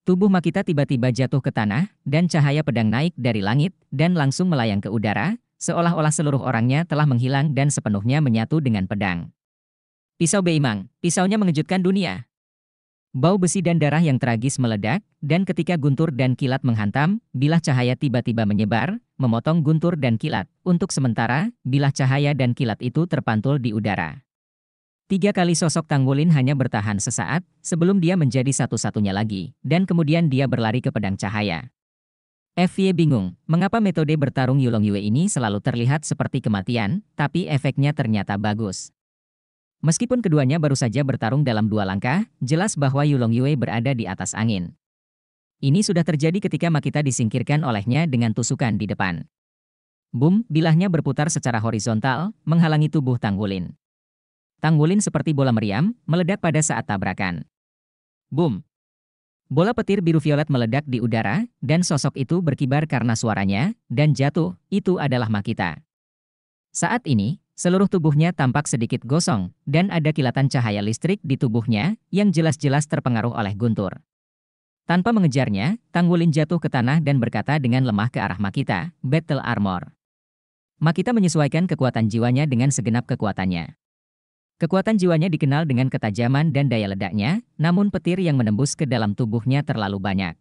Tubuh Makita tiba-tiba jatuh ke tanah, dan cahaya pedang naik dari langit, dan langsung melayang ke udara, seolah-olah seluruh orangnya telah menghilang dan sepenuhnya menyatu dengan pedang. Pisau Beimang, pisaunya mengejutkan dunia. Bau besi dan darah yang tragis meledak, dan ketika guntur dan kilat menghantam, bilah cahaya tiba-tiba menyebar, memotong guntur dan kilat. Untuk sementara, bilah cahaya dan kilat itu terpantul di udara. Tiga kali sosok Tangwulin hanya bertahan sesaat, sebelum dia menjadi satu-satunya lagi, dan kemudian dia berlari ke pedang cahaya. FY bingung, mengapa metode bertarung Yulong Yue ini selalu terlihat seperti kematian, tapi efeknya ternyata bagus. Meskipun keduanya baru saja bertarung dalam dua langkah, jelas bahwa Yulong Yue berada di atas angin. Ini sudah terjadi ketika Makita disingkirkan olehnya dengan tusukan di depan. Boom! bilahnya berputar secara horizontal, menghalangi tubuh Tang Wulin. Tang Wulin seperti bola meriam, meledak pada saat tabrakan. Boom! Bola petir biru violet meledak di udara, dan sosok itu berkibar karena suaranya, dan jatuh, itu adalah Makita. Saat ini, Seluruh tubuhnya tampak sedikit gosong, dan ada kilatan cahaya listrik di tubuhnya yang jelas-jelas terpengaruh oleh guntur. Tanpa mengejarnya, Tang Wulin jatuh ke tanah dan berkata dengan lemah ke arah Makita, Battle Armor. Makita menyesuaikan kekuatan jiwanya dengan segenap kekuatannya. Kekuatan jiwanya dikenal dengan ketajaman dan daya ledaknya, namun petir yang menembus ke dalam tubuhnya terlalu banyak.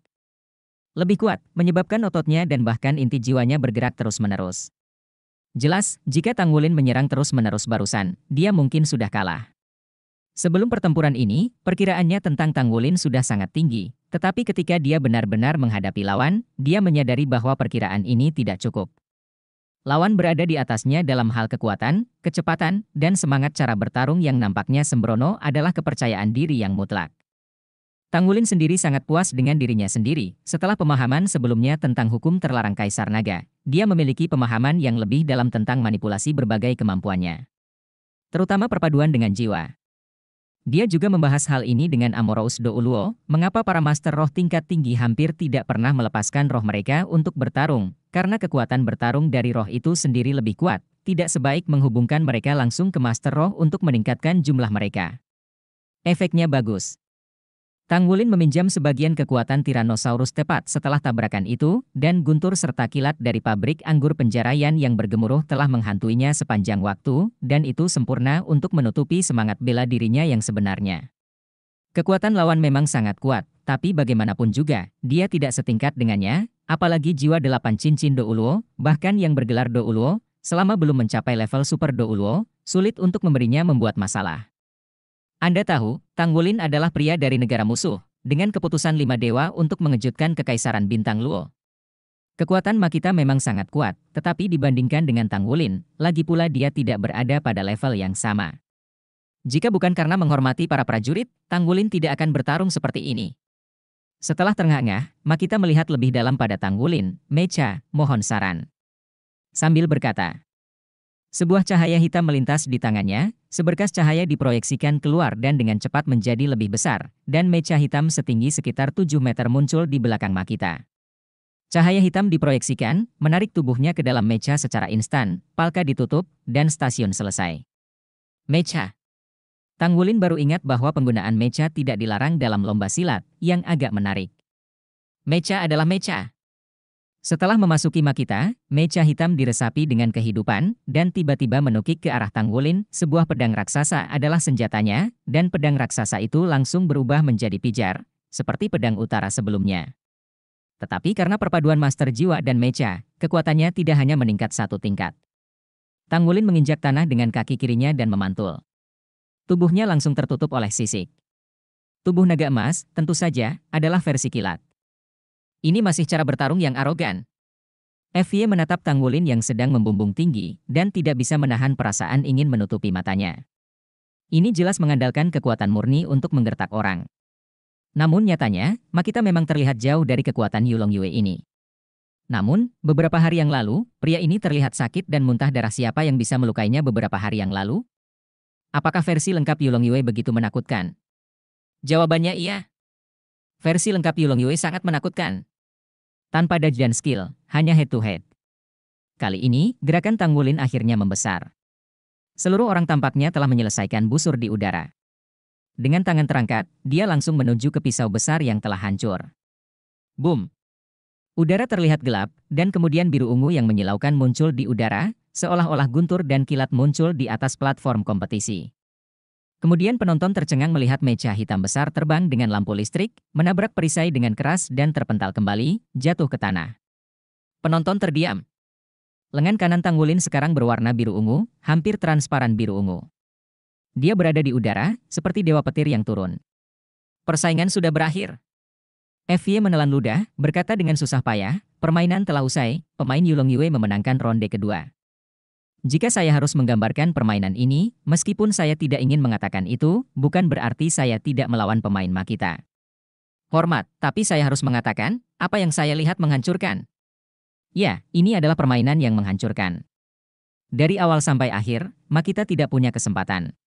Lebih kuat, menyebabkan ototnya dan bahkan inti jiwanya bergerak terus-menerus. Jelas, jika Tanggulin menyerang terus-menerus barusan, dia mungkin sudah kalah. Sebelum pertempuran ini, perkiraannya tentang Tanggulin sudah sangat tinggi, tetapi ketika dia benar-benar menghadapi lawan, dia menyadari bahwa perkiraan ini tidak cukup. Lawan berada di atasnya dalam hal kekuatan, kecepatan, dan semangat cara bertarung yang nampaknya sembrono adalah kepercayaan diri yang mutlak. Tangulin sendiri sangat puas dengan dirinya sendiri. Setelah pemahaman sebelumnya tentang hukum terlarang Kaisar Naga, dia memiliki pemahaman yang lebih dalam tentang manipulasi berbagai kemampuannya. Terutama perpaduan dengan jiwa. Dia juga membahas hal ini dengan Amorous Douluo, mengapa para master roh tingkat tinggi hampir tidak pernah melepaskan roh mereka untuk bertarung, karena kekuatan bertarung dari roh itu sendiri lebih kuat, tidak sebaik menghubungkan mereka langsung ke master roh untuk meningkatkan jumlah mereka. Efeknya bagus. Wulin meminjam sebagian kekuatan Tyrannosaurus tepat setelah tabrakan itu, dan guntur serta kilat dari pabrik anggur penjarayan yang bergemuruh telah menghantuinya sepanjang waktu, dan itu sempurna untuk menutupi semangat bela dirinya yang sebenarnya. Kekuatan lawan memang sangat kuat, tapi bagaimanapun juga, dia tidak setingkat dengannya, apalagi jiwa delapan cincin Douluo, bahkan yang bergelar Douluo, selama belum mencapai level Super Douluo, sulit untuk memberinya membuat masalah. Anda tahu, Wulin adalah pria dari negara musuh, dengan keputusan lima dewa untuk mengejutkan kekaisaran bintang Luo. Kekuatan Makita memang sangat kuat, tetapi dibandingkan dengan Wulin, lagi pula dia tidak berada pada level yang sama. Jika bukan karena menghormati para prajurit, Wulin tidak akan bertarung seperti ini. Setelah terengah-engah, Makita melihat lebih dalam pada Wulin. Mecha, mohon saran. Sambil berkata, sebuah cahaya hitam melintas di tangannya, Seberkas cahaya diproyeksikan keluar dan dengan cepat menjadi lebih besar, dan meja hitam setinggi sekitar 7 meter muncul di belakang Makita. Cahaya hitam diproyeksikan, menarik tubuhnya ke dalam meja secara instan, palka ditutup, dan stasiun selesai. Meja Wulin baru ingat bahwa penggunaan meja tidak dilarang dalam lomba silat, yang agak menarik. Meja adalah meja. Setelah memasuki Makita, meja hitam diresapi dengan kehidupan, dan tiba-tiba menukik ke arah Tangwulin, sebuah pedang raksasa adalah senjatanya, dan pedang raksasa itu langsung berubah menjadi pijar, seperti pedang utara sebelumnya. Tetapi karena perpaduan Master Jiwa dan meja, kekuatannya tidak hanya meningkat satu tingkat. Tangwulin menginjak tanah dengan kaki kirinya dan memantul. Tubuhnya langsung tertutup oleh sisik. Tubuh naga emas, tentu saja, adalah versi kilat. Ini masih cara bertarung yang arogan. FY menatap Tang Wulin yang sedang membumbung tinggi dan tidak bisa menahan perasaan ingin menutupi matanya. Ini jelas mengandalkan kekuatan murni untuk menggertak orang. Namun nyatanya, Makita memang terlihat jauh dari kekuatan Yulong Yue ini. Namun, beberapa hari yang lalu, pria ini terlihat sakit dan muntah darah siapa yang bisa melukainya beberapa hari yang lalu? Apakah versi lengkap Yulong Yue begitu menakutkan? Jawabannya iya. Versi lengkap Yulong Yue sangat menakutkan. Tanpa dan skill, hanya head to head. Kali ini, gerakan Tangwulin akhirnya membesar. Seluruh orang tampaknya telah menyelesaikan busur di udara. Dengan tangan terangkat, dia langsung menuju ke pisau besar yang telah hancur. Boom! Udara terlihat gelap, dan kemudian biru ungu yang menyilaukan muncul di udara, seolah-olah guntur dan kilat muncul di atas platform kompetisi. Kemudian penonton tercengang melihat meja hitam besar terbang dengan lampu listrik, menabrak perisai dengan keras dan terpental kembali, jatuh ke tanah. Penonton terdiam. Lengan kanan Wulin sekarang berwarna biru ungu, hampir transparan biru ungu. Dia berada di udara, seperti dewa petir yang turun. Persaingan sudah berakhir. Evie menelan ludah, berkata dengan susah payah, permainan telah usai, pemain Yulong Yue memenangkan ronde kedua. Jika saya harus menggambarkan permainan ini, meskipun saya tidak ingin mengatakan itu, bukan berarti saya tidak melawan pemain Makita. Hormat, tapi saya harus mengatakan, apa yang saya lihat menghancurkan. Ya, ini adalah permainan yang menghancurkan. Dari awal sampai akhir, Makita tidak punya kesempatan.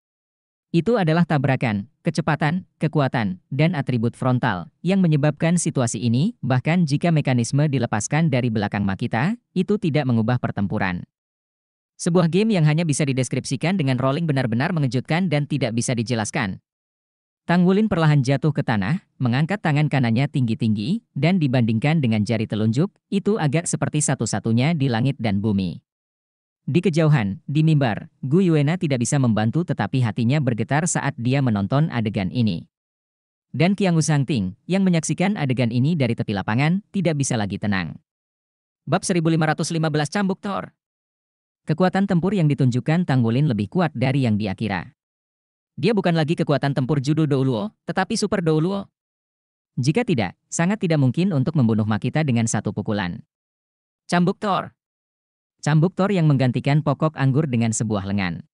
Itu adalah tabrakan, kecepatan, kekuatan, dan atribut frontal yang menyebabkan situasi ini, bahkan jika mekanisme dilepaskan dari belakang Makita, itu tidak mengubah pertempuran. Sebuah game yang hanya bisa dideskripsikan dengan rolling benar-benar mengejutkan dan tidak bisa dijelaskan. Tang Wulin perlahan jatuh ke tanah, mengangkat tangan kanannya tinggi-tinggi, dan dibandingkan dengan jari telunjuk, itu agak seperti satu-satunya di langit dan bumi. Di kejauhan, di mimbar, Gu Yuena tidak bisa membantu tetapi hatinya bergetar saat dia menonton adegan ini. Dan Kiang Usang Ting, yang menyaksikan adegan ini dari tepi lapangan, tidak bisa lagi tenang. Bab 1515 Cambuk Thor. Kekuatan tempur yang ditunjukkan Tangwulin lebih kuat dari yang diakira. Dia bukan lagi kekuatan tempur Judo Douluo, tetapi Super Douluo. Jika tidak, sangat tidak mungkin untuk membunuh Makita dengan satu pukulan. Cambuk Thor Cambuk Thor yang menggantikan pokok anggur dengan sebuah lengan.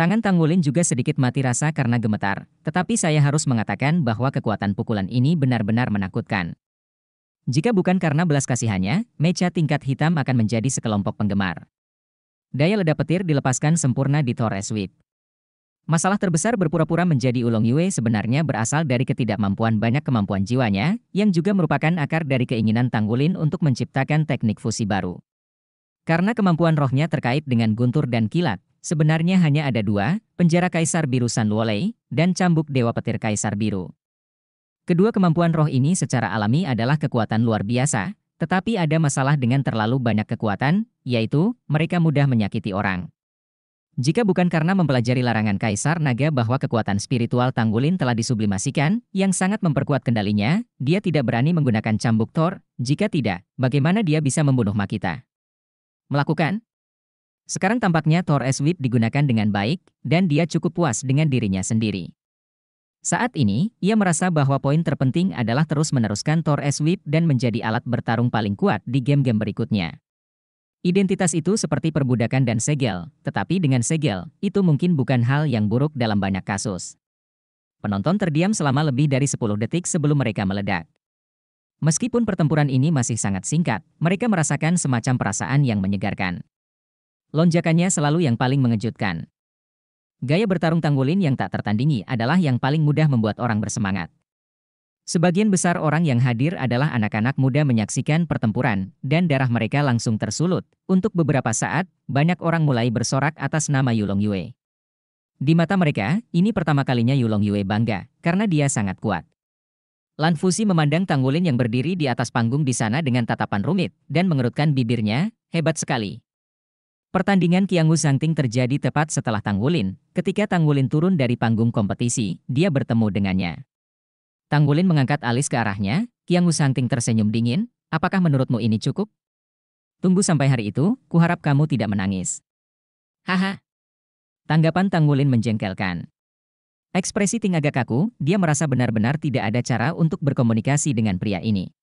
Tangan Tangwulin juga sedikit mati rasa karena gemetar, tetapi saya harus mengatakan bahwa kekuatan pukulan ini benar-benar menakutkan. Jika bukan karena belas kasihannya, meja tingkat hitam akan menjadi sekelompok penggemar. Daya ledak petir dilepaskan sempurna di Torres Week. Masalah terbesar berpura-pura menjadi ulung Yue sebenarnya berasal dari ketidakmampuan banyak kemampuan jiwanya, yang juga merupakan akar dari keinginan Tanggulin untuk menciptakan teknik fusi baru. Karena kemampuan rohnya terkait dengan guntur dan kilat, sebenarnya hanya ada dua, penjara Kaisar Biru san Luolei, dan cambuk Dewa Petir Kaisar Biru. Kedua kemampuan roh ini secara alami adalah kekuatan luar biasa, tetapi ada masalah dengan terlalu banyak kekuatan, yaitu mereka mudah menyakiti orang. Jika bukan karena mempelajari larangan Kaisar Naga bahwa kekuatan spiritual Tanggulin telah disublimasikan, yang sangat memperkuat kendalinya, dia tidak berani menggunakan cambuk Thor, jika tidak, bagaimana dia bisa membunuh Makita? Melakukan? Sekarang tampaknya Thor S. Whip digunakan dengan baik, dan dia cukup puas dengan dirinya sendiri. Saat ini, ia merasa bahwa poin terpenting adalah terus meneruskan S. Whip dan menjadi alat bertarung paling kuat di game-game berikutnya. Identitas itu seperti perbudakan dan segel, tetapi dengan segel, itu mungkin bukan hal yang buruk dalam banyak kasus. Penonton terdiam selama lebih dari 10 detik sebelum mereka meledak. Meskipun pertempuran ini masih sangat singkat, mereka merasakan semacam perasaan yang menyegarkan. Lonjakannya selalu yang paling mengejutkan. Gaya bertarung Tanggulin yang tak tertandingi adalah yang paling mudah membuat orang bersemangat. Sebagian besar orang yang hadir adalah anak-anak muda menyaksikan pertempuran, dan darah mereka langsung tersulut. Untuk beberapa saat, banyak orang mulai bersorak atas nama Yulong Yue. Di mata mereka, ini pertama kalinya Yulong Yue bangga, karena dia sangat kuat. Lan Fusi memandang Tanggulin yang berdiri di atas panggung di sana dengan tatapan rumit, dan mengerutkan bibirnya, hebat sekali. Pertandingan Kiangu Zhangting terjadi tepat setelah Tang Wulin. Ketika Tang Wulin turun dari panggung kompetisi, dia bertemu dengannya. Tang Wulin mengangkat alis ke arahnya, Kiangu Zhangting tersenyum dingin, apakah menurutmu ini cukup? Tunggu sampai hari itu, kuharap kamu tidak menangis. Haha. Tanggapan Tang Wulin menjengkelkan. Ekspresi Ting agak kaku, dia merasa benar-benar tidak ada cara untuk berkomunikasi dengan pria ini.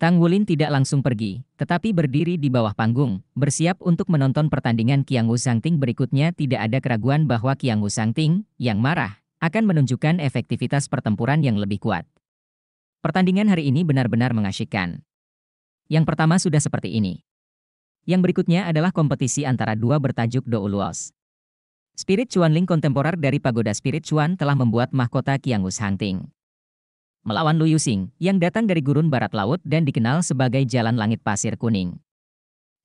Tang Wulin tidak langsung pergi, tetapi berdiri di bawah panggung, bersiap untuk menonton pertandingan Kiang Wu Sangting berikutnya tidak ada keraguan bahwa Kiang Wu Sangting, yang marah, akan menunjukkan efektivitas pertempuran yang lebih kuat. Pertandingan hari ini benar-benar mengasyikkan. Yang pertama sudah seperti ini. Yang berikutnya adalah kompetisi antara dua bertajuk Douluos. Spirit Chuan Ling kontemporer dari Pagoda Spirit Chuan telah membuat mahkota Kiang Wu Sangting melawan Lu Yuxing yang datang dari gurun barat laut dan dikenal sebagai Jalan Langit Pasir Kuning.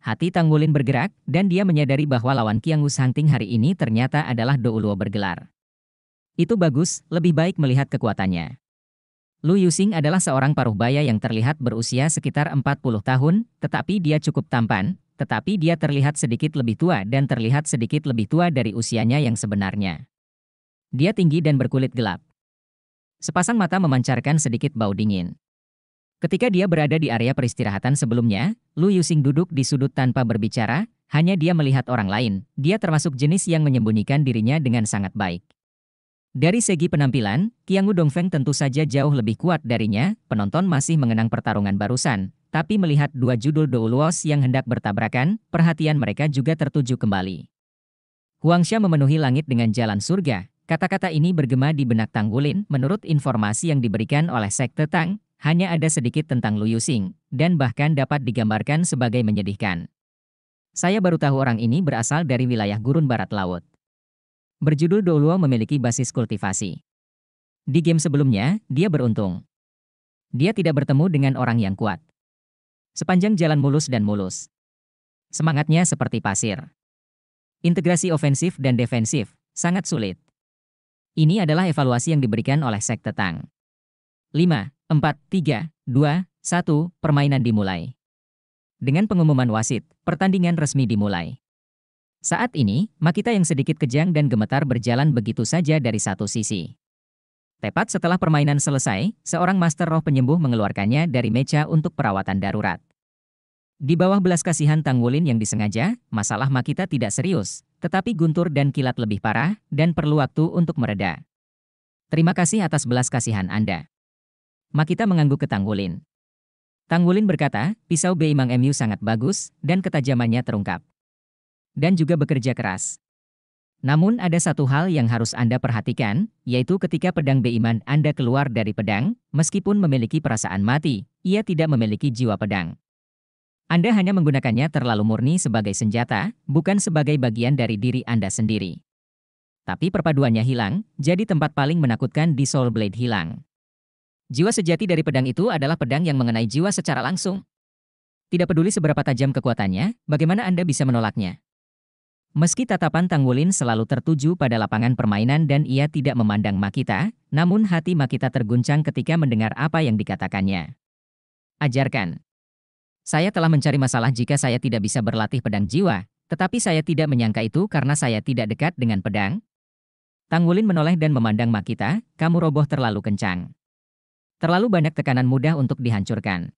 Hati Tang Wulin bergerak dan dia menyadari bahwa lawan Qiang Sangting hari ini ternyata adalah Douluo bergelar. Itu bagus, lebih baik melihat kekuatannya. Lu Yuxing adalah seorang paruh baya yang terlihat berusia sekitar 40 tahun, tetapi dia cukup tampan, tetapi dia terlihat sedikit lebih tua dan terlihat sedikit lebih tua dari usianya yang sebenarnya. Dia tinggi dan berkulit gelap. Sepasang mata memancarkan sedikit bau dingin. Ketika dia berada di area peristirahatan sebelumnya, Lu Yuxing duduk di sudut tanpa berbicara, hanya dia melihat orang lain. Dia termasuk jenis yang menyembunyikan dirinya dengan sangat baik. Dari segi penampilan, Qiang Dongfeng tentu saja jauh lebih kuat darinya, penonton masih mengenang pertarungan barusan. Tapi melihat dua judul Douluos yang hendak bertabrakan, perhatian mereka juga tertuju kembali. Huangsha memenuhi langit dengan jalan surga, Kata-kata ini bergema di benak Tanggulin. Menurut informasi yang diberikan oleh Sekte Tang, hanya ada sedikit tentang Lu Xing, dan bahkan dapat digambarkan sebagai menyedihkan. Saya baru tahu orang ini berasal dari wilayah gurun barat laut. Berjudul Douluo memiliki basis kultivasi. Di game sebelumnya, dia beruntung. Dia tidak bertemu dengan orang yang kuat. Sepanjang jalan mulus dan mulus. Semangatnya seperti pasir. Integrasi ofensif dan defensif, sangat sulit. Ini adalah evaluasi yang diberikan oleh Sekte Tang. 5, 4, 3, 2, 1, permainan dimulai. Dengan pengumuman wasit, pertandingan resmi dimulai. Saat ini, Makita yang sedikit kejang dan gemetar berjalan begitu saja dari satu sisi. Tepat setelah permainan selesai, seorang master roh penyembuh mengeluarkannya dari meja untuk perawatan darurat. Di bawah belas kasihan Tang Wulin yang disengaja, masalah Makita tidak serius, tetapi guntur dan kilat lebih parah, dan perlu waktu untuk mereda. Terima kasih atas belas kasihan Anda. Makita mengangguk ke Tang Wulin. Tang Wulin berkata, pisau Beimang Mu sangat bagus, dan ketajamannya terungkap. Dan juga bekerja keras. Namun ada satu hal yang harus Anda perhatikan, yaitu ketika pedang Beiman Anda keluar dari pedang, meskipun memiliki perasaan mati, ia tidak memiliki jiwa pedang. Anda hanya menggunakannya terlalu murni sebagai senjata, bukan sebagai bagian dari diri Anda sendiri. Tapi perpaduannya hilang, jadi tempat paling menakutkan di Soul Blade hilang. Jiwa sejati dari pedang itu adalah pedang yang mengenai jiwa secara langsung. Tidak peduli seberapa tajam kekuatannya, bagaimana Anda bisa menolaknya? Meski tatapan Tang Wulin selalu tertuju pada lapangan permainan dan ia tidak memandang Makita, namun hati Makita terguncang ketika mendengar apa yang dikatakannya. Ajarkan. Saya telah mencari masalah jika saya tidak bisa berlatih pedang jiwa, tetapi saya tidak menyangka itu karena saya tidak dekat dengan pedang. Tangwulin menoleh dan memandang Makita, kamu roboh terlalu kencang. Terlalu banyak tekanan mudah untuk dihancurkan.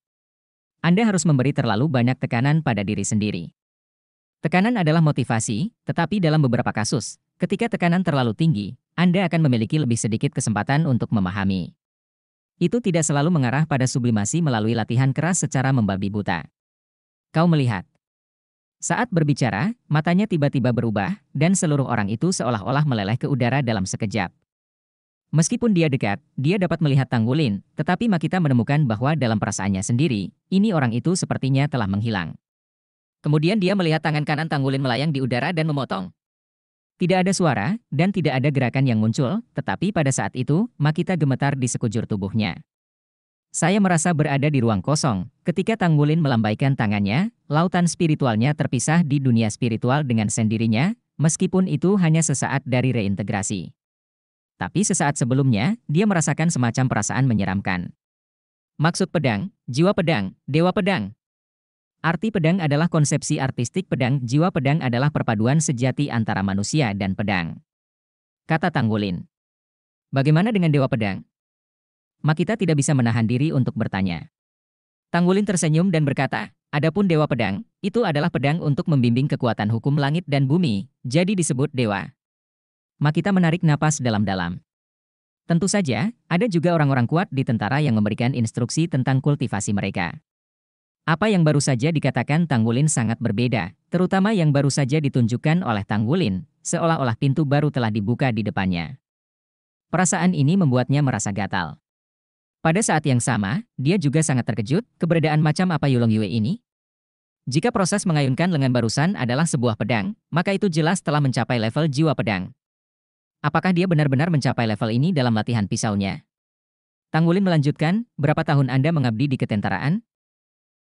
Anda harus memberi terlalu banyak tekanan pada diri sendiri. Tekanan adalah motivasi, tetapi dalam beberapa kasus, ketika tekanan terlalu tinggi, Anda akan memiliki lebih sedikit kesempatan untuk memahami itu tidak selalu mengarah pada sublimasi melalui latihan keras secara membabi buta. Kau melihat. Saat berbicara, matanya tiba-tiba berubah, dan seluruh orang itu seolah-olah meleleh ke udara dalam sekejap. Meskipun dia dekat, dia dapat melihat Tanggulin, tetapi Makita menemukan bahwa dalam perasaannya sendiri, ini orang itu sepertinya telah menghilang. Kemudian dia melihat tangan kanan Tanggulin melayang di udara dan memotong. Tidak ada suara, dan tidak ada gerakan yang muncul, tetapi pada saat itu, Makita gemetar di sekujur tubuhnya. Saya merasa berada di ruang kosong. Ketika Tang Tanggulin melambaikan tangannya, lautan spiritualnya terpisah di dunia spiritual dengan sendirinya, meskipun itu hanya sesaat dari reintegrasi. Tapi sesaat sebelumnya, dia merasakan semacam perasaan menyeramkan. Maksud pedang, jiwa pedang, dewa pedang, Arti pedang adalah konsepsi artistik pedang, jiwa pedang adalah perpaduan sejati antara manusia dan pedang. Kata Tanggulin. Bagaimana dengan Dewa Pedang? Makita tidak bisa menahan diri untuk bertanya. Tanggulin tersenyum dan berkata, Adapun Dewa Pedang, itu adalah pedang untuk membimbing kekuatan hukum langit dan bumi, jadi disebut dewa. Makita menarik napas dalam-dalam. Tentu saja, ada juga orang-orang kuat di tentara yang memberikan instruksi tentang kultivasi mereka. Apa yang baru saja dikatakan Tang Wulin sangat berbeda, terutama yang baru saja ditunjukkan oleh Tang Wulin, seolah-olah pintu baru telah dibuka di depannya. Perasaan ini membuatnya merasa gatal. Pada saat yang sama, dia juga sangat terkejut keberadaan macam apa Yulong Yue ini. Jika proses mengayunkan lengan barusan adalah sebuah pedang, maka itu jelas telah mencapai level jiwa pedang. Apakah dia benar-benar mencapai level ini dalam latihan pisaunya? Tang Wulin melanjutkan, berapa tahun Anda mengabdi di ketentaraan,